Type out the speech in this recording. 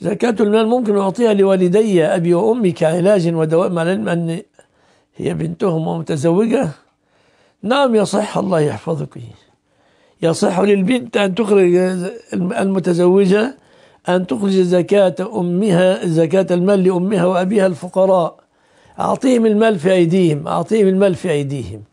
زكاة المال ممكن أعطيها لوالدي أبي وأمي كعلاج ودواء مع العلم أن هي بنتهم ومتزوجة نعم يصح الله يحفظك يصح للبنت أن تخرج المتزوجة أن تخرج زكاة أمها زكاة المال لأمها وأبيها الفقراء أعطيهم المال في أيديهم أعطيهم المال في أيديهم